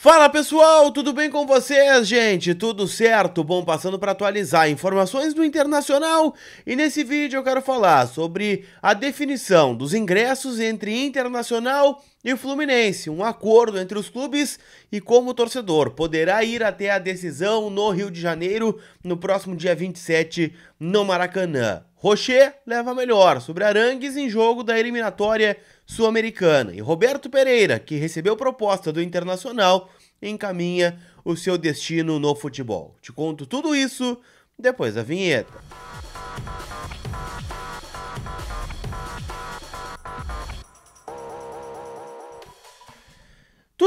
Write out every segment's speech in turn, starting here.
Fala pessoal, tudo bem com vocês, gente? Tudo certo? Bom, passando para atualizar informações do internacional e nesse vídeo eu quero falar sobre a definição dos ingressos entre internacional e Fluminense, um acordo entre os clubes e como torcedor poderá ir até a decisão no Rio de Janeiro no próximo dia 27 no Maracanã. Rocher leva melhor sobre Arangues em jogo da eliminatória sul-americana e Roberto Pereira, que recebeu proposta do Internacional, encaminha o seu destino no futebol. Te conto tudo isso depois da vinheta.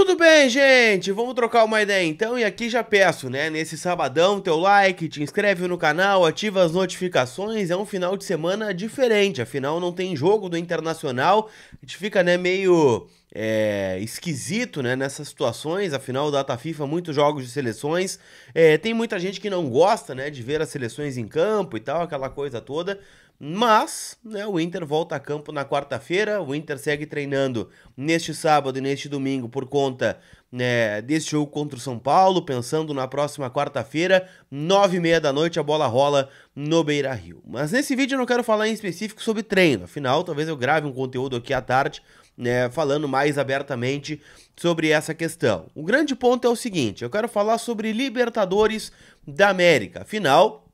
Tudo bem, gente? Vamos trocar uma ideia então e aqui já peço, né? Nesse sabadão, teu like, te inscreve no canal, ativa as notificações. É um final de semana diferente, afinal não tem jogo do Internacional. A gente fica, né, meio é, esquisito né, nessas situações, afinal o Data FIFA, muitos jogos de seleções, é, tem muita gente que não gosta né, de ver as seleções em campo e tal, aquela coisa toda, mas né, o Inter volta a campo na quarta-feira, o Inter segue treinando neste sábado e neste domingo por conta né, desse jogo contra o São Paulo, pensando na próxima quarta-feira, nove e meia da noite, a bola rola no Beira Rio. Mas nesse vídeo eu não quero falar em específico sobre treino, afinal, talvez eu grave um conteúdo aqui à tarde, né, falando mais abertamente sobre essa questão. O grande ponto é o seguinte: eu quero falar sobre Libertadores da América. Afinal,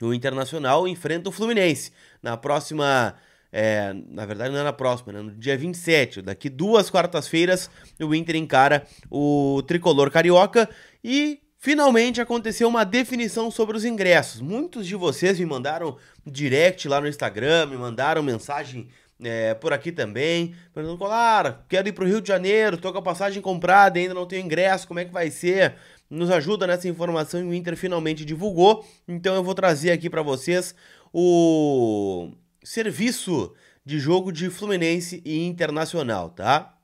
o Internacional enfrenta o Fluminense na próxima é, na verdade, não é na próxima, né? No dia 27, daqui duas quartas-feiras, o Inter encara o tricolor carioca e Finalmente aconteceu uma definição sobre os ingressos. Muitos de vocês me mandaram direct lá no Instagram, me mandaram mensagem é, por aqui também, perguntando: Colar, quero ir para o Rio de Janeiro, estou com a passagem comprada, ainda não tenho ingresso, como é que vai ser? Nos ajuda nessa informação e o Inter finalmente divulgou. Então eu vou trazer aqui para vocês o serviço de jogo de Fluminense e Internacional, tá?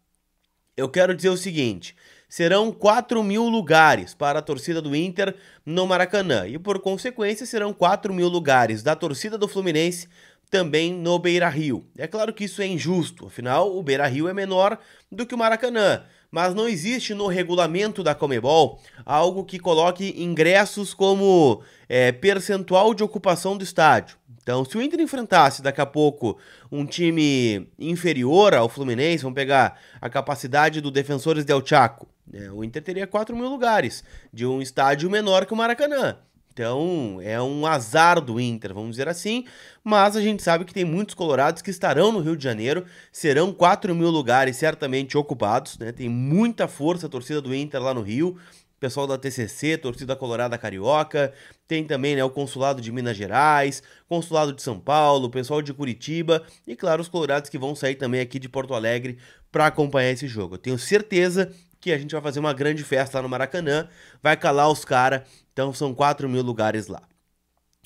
Eu quero dizer o seguinte: serão 4 mil lugares para a torcida do Inter no Maracanã e, por consequência, serão 4 mil lugares da torcida do Fluminense também no Beira Rio. É claro que isso é injusto, afinal, o Beira Rio é menor do que o Maracanã, mas não existe no regulamento da Comebol algo que coloque ingressos como é, percentual de ocupação do estádio. Então, se o Inter enfrentasse daqui a pouco um time inferior ao Fluminense, vamos pegar a capacidade do Defensores del Chaco, né? o Inter teria 4 mil lugares, de um estádio menor que o Maracanã. Então, é um azar do Inter, vamos dizer assim, mas a gente sabe que tem muitos colorados que estarão no Rio de Janeiro, serão 4 mil lugares certamente ocupados, né? Tem muita força a torcida do Inter lá no Rio, pessoal da TCC, Torcida Colorada Carioca, tem também né, o Consulado de Minas Gerais, Consulado de São Paulo, pessoal de Curitiba e, claro, os colorados que vão sair também aqui de Porto Alegre para acompanhar esse jogo. Eu tenho certeza que a gente vai fazer uma grande festa lá no Maracanã, vai calar os caras, então são 4 mil lugares lá.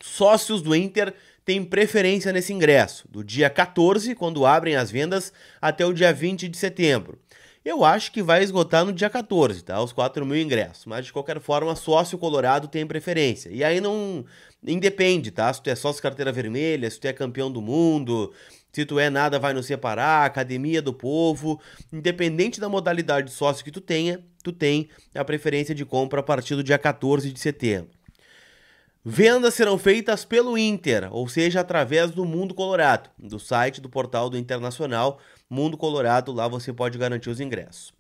Sócios do Inter têm preferência nesse ingresso, do dia 14, quando abrem as vendas, até o dia 20 de setembro. Eu acho que vai esgotar no dia 14, tá? Os 4 mil ingressos. Mas de qualquer forma, sócio colorado tem preferência. E aí não. Independe, tá? Se tu é sócio carteira vermelha, se tu é campeão do mundo, se tu é nada vai nos separar, academia do povo. Independente da modalidade de sócio que tu tenha, tu tem a preferência de compra a partir do dia 14 de setembro. Vendas serão feitas pelo Inter, ou seja, através do Mundo Colorado, do site do portal do Internacional Mundo Colorado, lá você pode garantir os ingressos.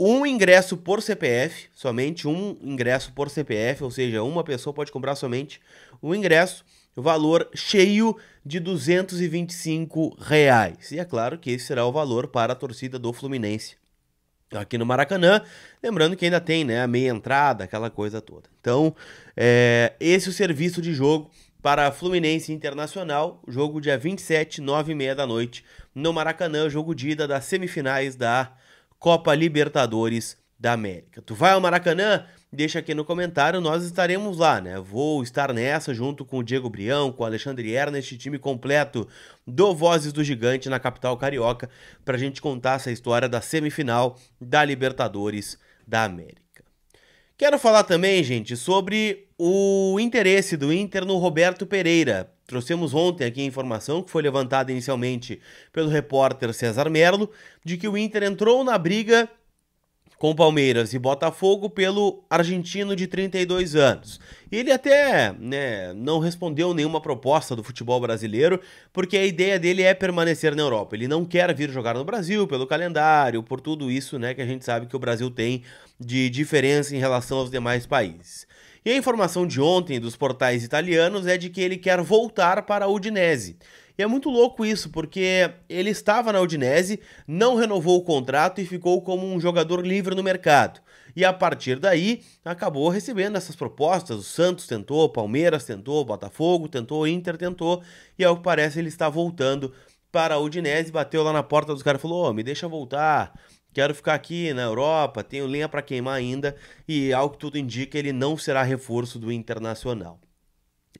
Um ingresso por CPF, somente um ingresso por CPF, ou seja, uma pessoa pode comprar somente um ingresso, valor cheio de 225 reais. E é claro que esse será o valor para a torcida do Fluminense aqui no Maracanã. Lembrando que ainda tem né, a meia entrada, aquela coisa toda. Então, é, esse é o serviço de jogo para Fluminense Internacional, jogo dia 27, 9 e meia da noite, no Maracanã, jogo de ida das semifinais da Copa Libertadores da América. Tu vai ao Maracanã? deixa aqui no comentário, nós estaremos lá, né? Vou estar nessa junto com o Diego Brião, com o Alexandre Ernest, time completo do Vozes do Gigante na capital carioca, para a gente contar essa história da semifinal da Libertadores da América. Quero falar também, gente, sobre o interesse do Inter no Roberto Pereira. Trouxemos ontem aqui a informação que foi levantada inicialmente pelo repórter César Merlo de que o Inter entrou na briga com Palmeiras e Botafogo pelo argentino de 32 anos. Ele até né, não respondeu nenhuma proposta do futebol brasileiro, porque a ideia dele é permanecer na Europa. Ele não quer vir jogar no Brasil pelo calendário, por tudo isso né, que a gente sabe que o Brasil tem de diferença em relação aos demais países. E a informação de ontem dos portais italianos é de que ele quer voltar para a Udinese. E é muito louco isso, porque ele estava na Udinese, não renovou o contrato e ficou como um jogador livre no mercado. E a partir daí, acabou recebendo essas propostas. O Santos tentou, Palmeiras tentou, Botafogo tentou, Inter tentou. E ao que parece, ele está voltando para a Udinese. Bateu lá na porta dos caras e falou: oh, me deixa voltar. Quero ficar aqui na Europa, tenho lenha para queimar ainda. E ao que tudo indica, ele não será reforço do Internacional.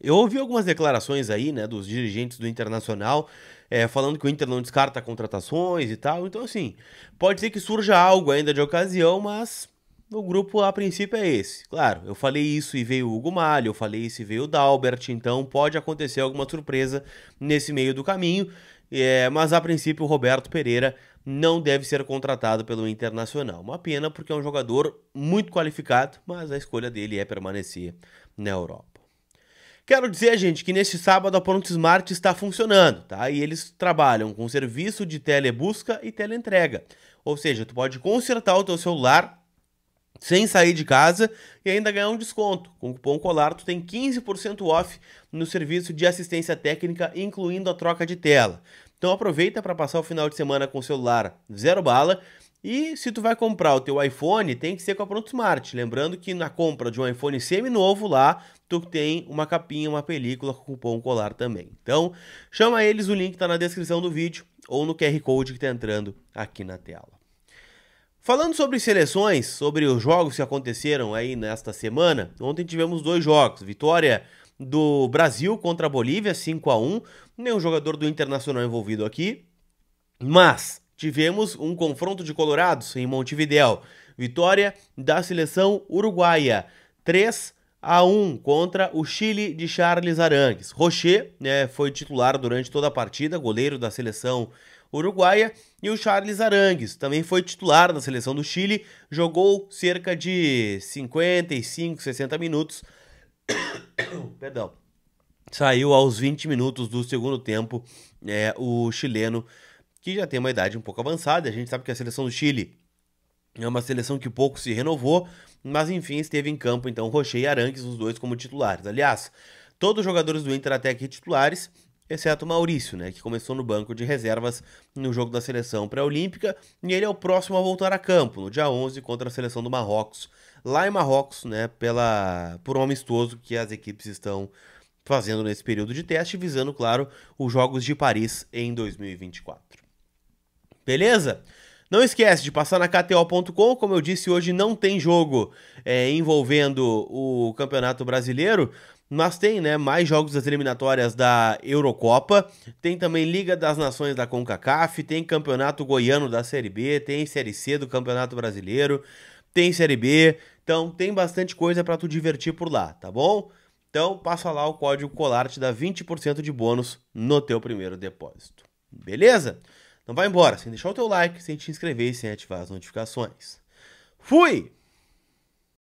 Eu ouvi algumas declarações aí, né, dos dirigentes do Internacional, é, falando que o Inter não descarta contratações e tal. Então, assim, pode ser que surja algo ainda de ocasião, mas o grupo a princípio é esse. Claro, eu falei isso e veio o Hugo Malho, eu falei isso e veio o Dalbert, então pode acontecer alguma surpresa nesse meio do caminho. É, mas a princípio o Roberto Pereira não deve ser contratado pelo Internacional. Uma pena porque é um jogador muito qualificado, mas a escolha dele é permanecer na Europa. Quero dizer, gente, que neste sábado a Pronto Smart está funcionando, tá? E eles trabalham com serviço de telebusca e teleentrega. Ou seja, tu pode consertar o teu celular sem sair de casa e ainda ganhar um desconto. Com o cupom COLAR tu tem 15% off no serviço de assistência técnica, incluindo a troca de tela. Então aproveita para passar o final de semana com o celular zero bala e se tu vai comprar o teu iPhone, tem que ser com a Pronto Smart. Lembrando que na compra de um iPhone semi-novo lá, tu tem uma capinha, uma película com cupom colar também. Então, chama eles, o link está na descrição do vídeo ou no QR Code que está entrando aqui na tela. Falando sobre seleções, sobre os jogos que aconteceram aí nesta semana, ontem tivemos dois jogos. Vitória do Brasil contra a Bolívia, 5 a 1 Nenhum jogador do Internacional envolvido aqui. Mas tivemos um confronto de colorados em Montevidéu. Vitória da seleção uruguaia, 3 a 1 contra o Chile de Charles Arangues. Rocher né, foi titular durante toda a partida, goleiro da seleção uruguaia, e o Charles Arangues também foi titular da seleção do Chile, jogou cerca de 55, 60 minutos. Perdão. Saiu aos 20 minutos do segundo tempo né, o chileno que já tem uma idade um pouco avançada. A gente sabe que a seleção do Chile é uma seleção que pouco se renovou, mas enfim, esteve em campo então Rocher e Aranques, os dois como titulares. Aliás, todos os jogadores do Inter até aqui titulares, exceto Maurício, né, que começou no banco de reservas no jogo da seleção pré-olímpica, e ele é o próximo a voltar a campo no dia 11 contra a seleção do Marrocos, lá em Marrocos, né, pela por um amistoso que as equipes estão fazendo nesse período de teste, visando, claro, os jogos de Paris em 2024. Beleza? Não esquece de passar na KTO.com, como eu disse, hoje não tem jogo é, envolvendo o Campeonato Brasileiro, mas tem né, mais jogos das eliminatórias da Eurocopa, tem também Liga das Nações da CONCACAF, tem Campeonato Goiano da Série B, tem Série C do Campeonato Brasileiro, tem Série B, então tem bastante coisa para tu divertir por lá, tá bom? Então passa lá o código COLAR, te dá 20% de bônus no teu primeiro depósito. Beleza? Não vai embora sem deixar o teu like, sem te inscrever e sem ativar as notificações. Fui!